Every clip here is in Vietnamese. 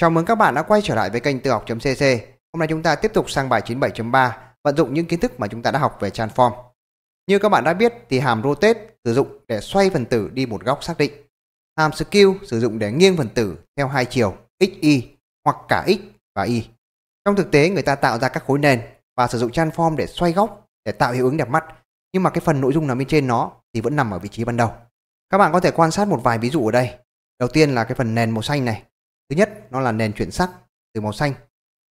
Chào mừng các bạn đã quay trở lại với kênh tự học.cc Hôm nay chúng ta tiếp tục sang bài 97.3 vận dụng những kiến thức mà chúng ta đã học về transform. Như các bạn đã biết thì hàm rotate sử dụng để xoay phần tử đi một góc xác định. Hàm skew sử dụng để nghiêng phần tử theo hai chiều x, y hoặc cả x và y. Trong thực tế người ta tạo ra các khối nền và sử dụng transform để xoay góc để tạo hiệu ứng đẹp mắt nhưng mà cái phần nội dung nằm bên trên nó thì vẫn nằm ở vị trí ban đầu. Các bạn có thể quan sát một vài ví dụ ở đây. Đầu tiên là cái phần nền màu xanh này Thứ nhất, nó là nền chuyển sắc từ màu xanh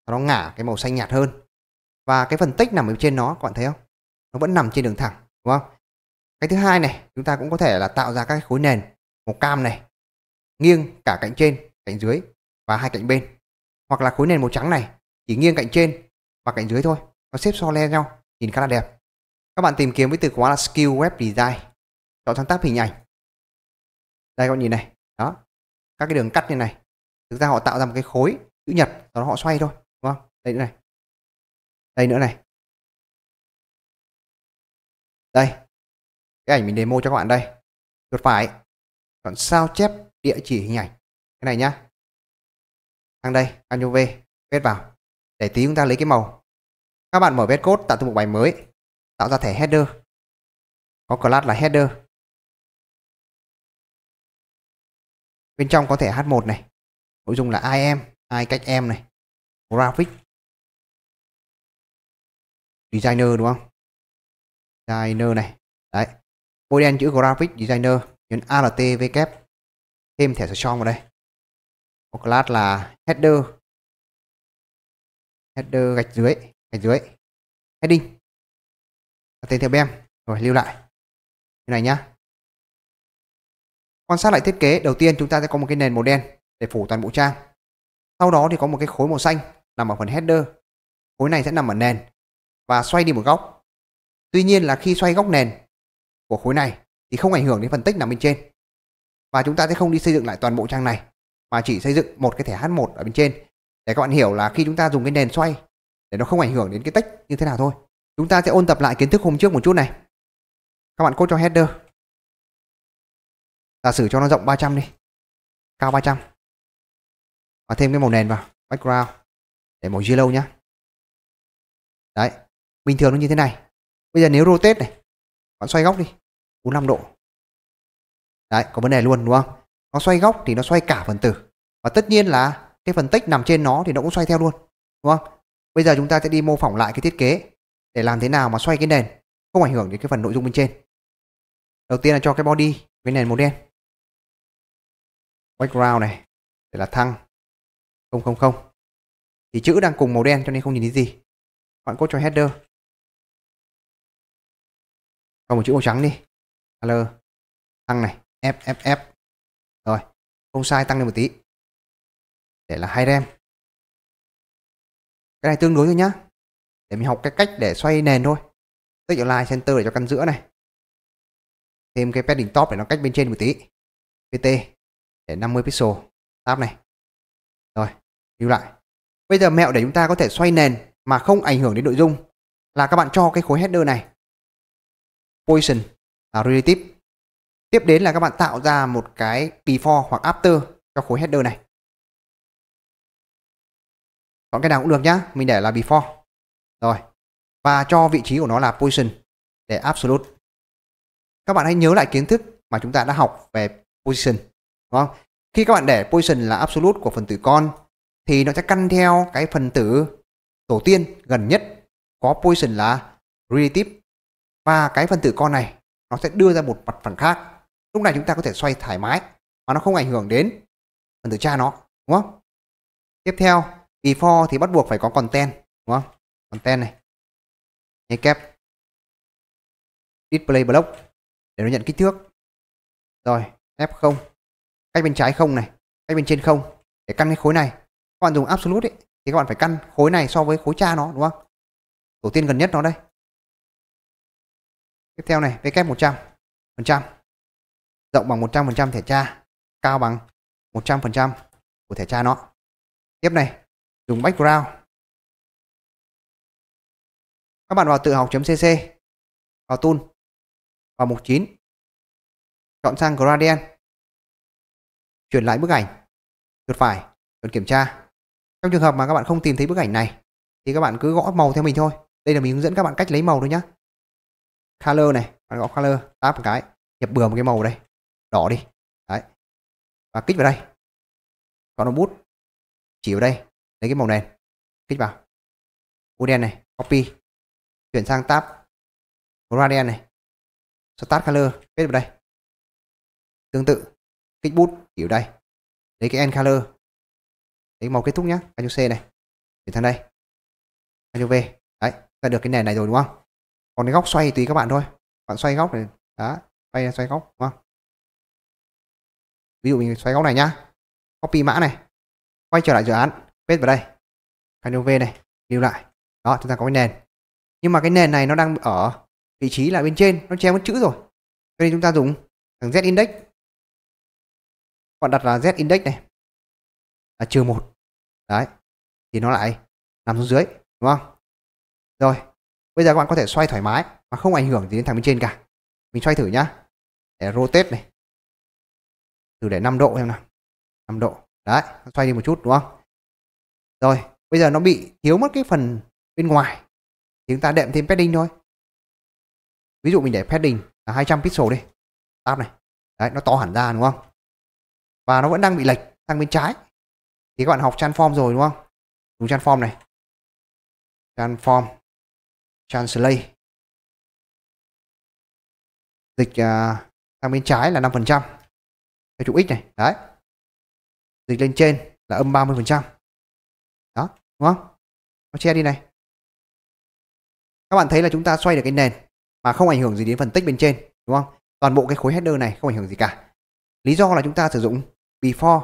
nó ngả cái màu xanh nhạt hơn. Và cái phần tích nằm ở trên nó, các bạn thấy không? Nó vẫn nằm trên đường thẳng, đúng không? Cái thứ hai này, chúng ta cũng có thể là tạo ra các khối nền màu cam này, nghiêng cả cạnh trên, cạnh dưới và hai cạnh bên. Hoặc là khối nền màu trắng này, chỉ nghiêng cạnh trên và cạnh dưới thôi. Nó xếp so le nhau, nhìn khá là đẹp. Các bạn tìm kiếm với từ khóa là Skill Web Design, chọn sáng tác hình ảnh. Đây các bạn nhìn này, đó. Các cái đường cắt như này, thực ra họ tạo ra một cái khối chữ nhật đó họ xoay thôi đúng không đây nữa này đây nữa này đây cái ảnh mình demo cho các bạn đây chuột phải chọn sao chép địa chỉ hình ảnh cái này nhá sang đây Ctrl V paste vào để tí chúng ta lấy cái màu các bạn mở vết code tạo từ một bài mới tạo ra thẻ header có class là header bên trong có thẻ H1 này nội dung là ai em ai cách em này graphic designer đúng không designer này đấy bôi đen chữ graphic designer nhấn alt v kép thêm thẻ strong vào đây có class là header header gạch dưới gạch dưới heading tên theo bem rồi lưu lại như này nhá quan sát lại thiết kế đầu tiên chúng ta sẽ có một cái nền màu đen để phủ toàn bộ trang. Sau đó thì có một cái khối màu xanh nằm ở phần header. Khối này sẽ nằm ở nền và xoay đi một góc. Tuy nhiên là khi xoay góc nền của khối này thì không ảnh hưởng đến phần tích nằm bên trên. Và chúng ta sẽ không đi xây dựng lại toàn bộ trang này mà chỉ xây dựng một cái thẻ H1 ở bên trên để các bạn hiểu là khi chúng ta dùng cái nền xoay để nó không ảnh hưởng đến cái tích như thế nào thôi. Chúng ta sẽ ôn tập lại kiến thức hôm trước một chút này. Các bạn code cho header. Giả sử cho nó rộng 300 đi. Cao 300 và thêm cái màu nền vào background để màu yellow nhá đấy bình thường nó như thế này bây giờ nếu rotate này bạn xoay góc đi 45 độ đấy có vấn đề luôn đúng không nó xoay góc thì nó xoay cả phần tử và tất nhiên là cái phần tích nằm trên nó thì nó cũng xoay theo luôn đúng không bây giờ chúng ta sẽ đi mô phỏng lại cái thiết kế để làm thế nào mà xoay cái nền không ảnh hưởng đến cái phần nội dung bên trên đầu tiên là cho cái body cái nền màu đen background này để là thăng 000. Thì chữ đang cùng màu đen cho nên không nhìn thấy gì. Bạn cốt cho header. Còn một chữ màu trắng đi. L tăng này, F F F. Rồi, không sai tăng lên một tí. Để là hai rem. Cái này tương đối thôi nhá. Để mình học cái cách để xoay nền thôi. Tức là line center để cho căn giữa này. Thêm cái padding top để nó cách bên trên một tí. PT để 50 pixel. Tab này rồi, lưu lại. Bây giờ mẹo để chúng ta có thể xoay nền mà không ảnh hưởng đến nội dung là các bạn cho cái khối header này. Position là relative. Tiếp đến là các bạn tạo ra một cái before hoặc after cho khối header này. Chọn cái nào cũng được nhá, mình để là before. Rồi. Và cho vị trí của nó là position để absolute. Các bạn hãy nhớ lại kiến thức mà chúng ta đã học về position, đúng không? Khi các bạn để position là absolute của phần tử con thì nó sẽ căn theo cái phần tử tổ tiên gần nhất có position là relative và cái phần tử con này nó sẽ đưa ra một mặt phẳng khác. Lúc này chúng ta có thể xoay thoải mái mà nó không ảnh hưởng đến phần tử cha nó, đúng không? Tiếp theo, before thì bắt buộc phải có content, đúng không? Content này. Nhé kép. Display block để nó nhận kích thước. Rồi, F0 cách bên trái không này cách bên trên không để căn cái khối này các bạn dùng absolute ấy, thì các bạn phải căn khối này so với khối cha nó đúng không tổ tiên gần nhất nó đây tiếp theo này vk 100 phần trăm rộng bằng 100 phần trăm thẻ cha cao bằng 100 phần trăm của thẻ cha nó tiếp này dùng background các bạn vào tự học.cc vào tool vào mục 9 chọn sang gradient Chuyển lại bức ảnh. Chuột phải, chuột kiểm tra. Trong trường hợp mà các bạn không tìm thấy bức ảnh này thì các bạn cứ gõ màu theo mình thôi. Đây là mình hướng dẫn các bạn cách lấy màu thôi nhá. Color này, bạn gõ color, tab một cái, nhập bừa một cái màu đây. Đỏ đi. Đấy. Và kích vào đây. Còn nó bút chỉ vào đây, lấy cái màu nền, kích vào. U đen này, copy. Chuyển sang tab gradient này. Start color, kích vào đây. Tương tự, kích bút kiểu đây lấy cái end lấy màu kết thúc nhá anh c này chuyển sang đây anh v đấy ta được cái nền này rồi đúng không còn cái góc xoay tùy các bạn thôi bạn xoay góc này đó xoay xoay góc đúng không ví dụ mình xoay góc này nhá copy mã này quay trở lại dự án paste vào đây Ctrl V này lưu lại đó chúng ta có cái nền nhưng mà cái nền này nó đang ở vị trí là bên trên nó che mất chữ rồi cho nên chúng ta dùng thằng z index bạn đặt là z index này là trừ một đấy thì nó lại nằm xuống dưới đúng không rồi bây giờ các bạn có thể xoay thoải mái mà không ảnh hưởng gì đến thằng bên trên cả mình xoay thử nhá để rotate này thử để 5 độ xem nào 5 độ đấy xoay đi một chút đúng không rồi bây giờ nó bị thiếu mất cái phần bên ngoài thì chúng ta đệm thêm padding thôi ví dụ mình để padding là 200 pixel đi tab này đấy nó to hẳn ra đúng không và nó vẫn đang bị lệch sang bên trái thì các bạn học transform rồi đúng không dùng transform này transform translate dịch uh, sang bên trái là 5% theo trục x này đấy dịch lên trên là âm 30% đó đúng không nó che đi này các bạn thấy là chúng ta xoay được cái nền mà không ảnh hưởng gì đến phần tích bên trên đúng không toàn bộ cái khối header này không ảnh hưởng gì cả lý do là chúng ta sử dụng before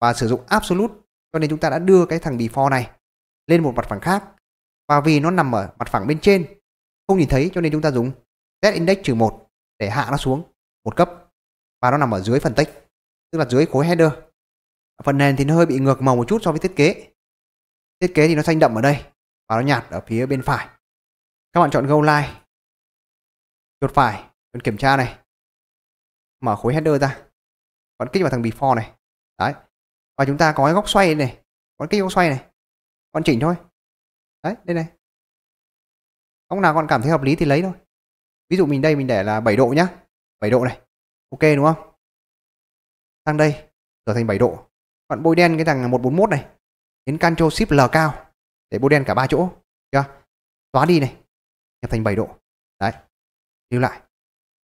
và sử dụng absolute cho nên chúng ta đã đưa cái thằng before này lên một mặt phẳng khác và vì nó nằm ở mặt phẳng bên trên không nhìn thấy cho nên chúng ta dùng z index trừ một để hạ nó xuống một cấp và nó nằm ở dưới phần tích tức là dưới khối header phần nền thì nó hơi bị ngược màu một chút so với thiết kế thiết kế thì nó xanh đậm ở đây và nó nhạt ở phía bên phải các bạn chọn go live chuột phải chọn kiểm tra này mở khối header ra bạn kích vào thằng before này đấy và chúng ta có cái góc xoay này con cái góc xoay này con chỉnh thôi đấy đây này ông nào con cảm thấy hợp lý thì lấy thôi ví dụ mình đây mình để là 7 độ nhá 7 độ này ok đúng không sang đây trở thành 7 độ bạn bôi đen cái thằng 141 này đến Ctrl Shift L cao để bôi đen cả ba chỗ chưa xóa đi này nhập thành 7 độ đấy lưu lại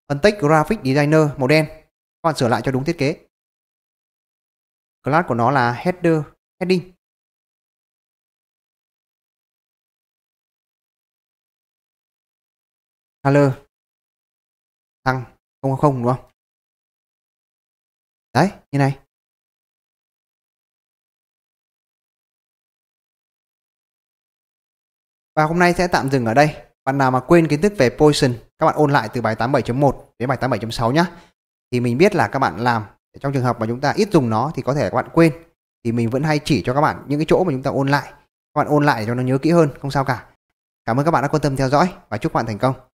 phân tích graphic designer màu đen các bạn sửa lại cho đúng thiết kế class của nó là header heading color thăng không không đúng không đấy như này và hôm nay sẽ tạm dừng ở đây bạn nào mà quên kiến thức về poison các bạn ôn lại từ bài 87.1 đến bài 87.6 nhá thì mình biết là các bạn làm trong trường hợp mà chúng ta ít dùng nó thì có thể các bạn quên thì mình vẫn hay chỉ cho các bạn những cái chỗ mà chúng ta ôn lại các bạn ôn lại cho nó nhớ kỹ hơn không sao cả cảm ơn các bạn đã quan tâm theo dõi và chúc bạn thành công